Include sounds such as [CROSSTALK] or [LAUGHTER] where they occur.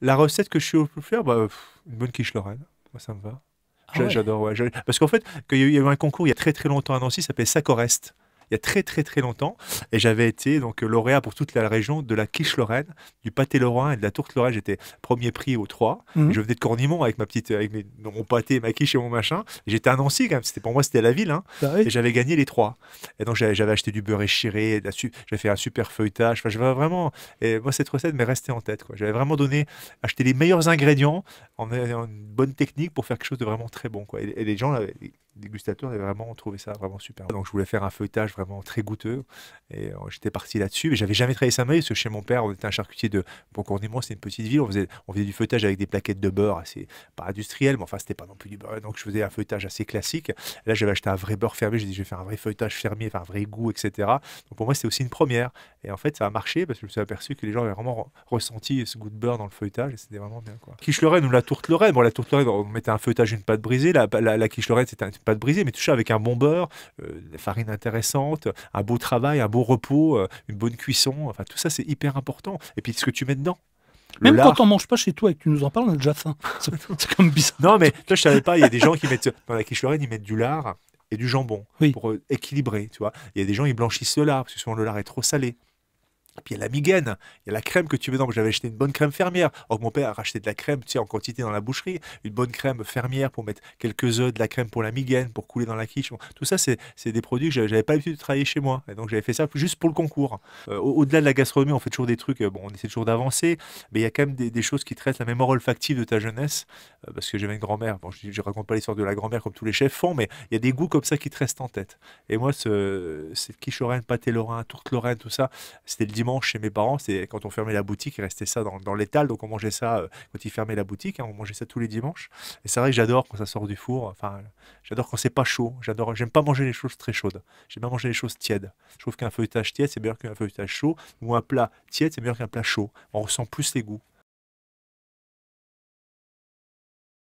La recette que je suis au plus faire, bah, une bonne quiche Lorraine. Moi, ça me va. Ah j'adore, Parce qu'en fait, il y a eu un concours il y a très très longtemps à Nancy, ça s'appelait Sacorest il y a très très très longtemps. Et j'avais été donc lauréat pour toute la région de la quiche lorraine, du pâté lorrain et de la tourte lorraine. J'étais premier prix aux trois. Mhm. Je venais de Cornimont avec ma petite, avec mes, mon pâté, ma quiche et mon machin. J'étais à Nancy quand même. C'était pour moi c'était la ville. Hein. Ah et j'avais gagné les trois. Et donc j'avais acheté du beurre échiré, j'avais fait un super feuilletage. Enfin, je vraiment. Et moi cette recette m'est restée en tête. J'avais vraiment donné, acheté les meilleurs ingrédients en, une bonne technique pour faire quelque chose de vraiment très bon. Quoi. Et, et les gens, euh, dégustateur et vraiment trouvé ça vraiment super. Donc je voulais faire un feuilletage vraiment très goûteux et euh, j'étais parti là-dessus. Mais j'avais jamais travaillé ça marie parce que chez mon père, on était un charcutier de bourgogne moi c'est une petite ville. On faisait, on du feuilletage avec des plaquettes de beurre assez pas industriel, mais enfin c'était pas non plus du beurre. Donc je faisais un feuilletage assez classique. Là j'avais acheté un vrai beurre fermé. J'ai dit je vais faire un vrai feuilletage fermier, un vrai goût, etc. Donc pour moi c'était aussi une première. Et en fait ça a marché parce que je me suis aperçu que les gens avaient vraiment ressenti ce goût de beurre dans le feuilletage et c'était vraiment bien quoi. Quiche Lorraine ou la tourte Lorraine. Bon la tourte Lorraine on mettait un feuilletage une pâte brisée. La, la, quiche Lorraine c'était un pas de briser, mais toucher avec un bon beurre, euh, de la farine intéressante, un beau travail, un beau repos, euh, une bonne cuisson. Enfin, tout ça, c'est hyper important. Et puis, ce que tu mets dedans. Même quand on mange pas chez toi et que tu nous en parles, on a déjà faim. [LAUGHS] C'est comme bizarre. Non, mais toi, je savais pas. Il y a des gens qui mettent. Dans la Lorraine, ils mettent du lard et du jambon oui. pour euh, équilibrer, tu vois. Il y a des gens, qui blanchissent le lard parce que souvent le lard est trop salé. Puis il y a la migaine, il y a la crème que tu veux dans. J'avais acheté une bonne crème fermière. Or, mon père a racheté de la crème, tu sais, en quantité dans la boucherie. Une bonne crème fermière pour mettre quelques œufs, de la crème pour la migaine, pour couler dans la quiche. tout ça, c'est des produits que j'avais pas l'habitude de travailler chez moi. Et donc, j'avais fait ça juste pour le concours. Euh, au-delà de la gastronomie, on fait toujours des trucs, euh, bon, on essaie toujours d'avancer, mais il y a quand même des, choses qui traitent la mémoire olfactive de ta jeunesse. Euh, parce que j'avais une grand-mère. Bon, je, ne raconte pas l'histoire de la grand-mère comme tous les chefs font, mais il y a des goûts comme ça qui te restent en tête. Et moi, ce, cette quiche lorraine, pâté lorrain, tourte lorraine, tout ça, c'était le dimanche chez mes parents, c'est quand on fermait la boutique, il restait ça dans, l'étal. Donc on mangeait ça euh, quand ils fermaient la boutique, hein, on mangeait ça tous les dimanches. Et c'est vrai que j'adore quand ça sort du four. Enfin, j'adore quand c'est pas chaud. J'adore, j'aime pas manger les choses très chaudes. J'aime pas manger les choses tièdes. Je trouve qu'un feuilletage tiède, c'est meilleur qu'un feuilletage chaud. Ou un plat tiède, c'est meilleur qu'un plat chaud. On ressent plus les goûts.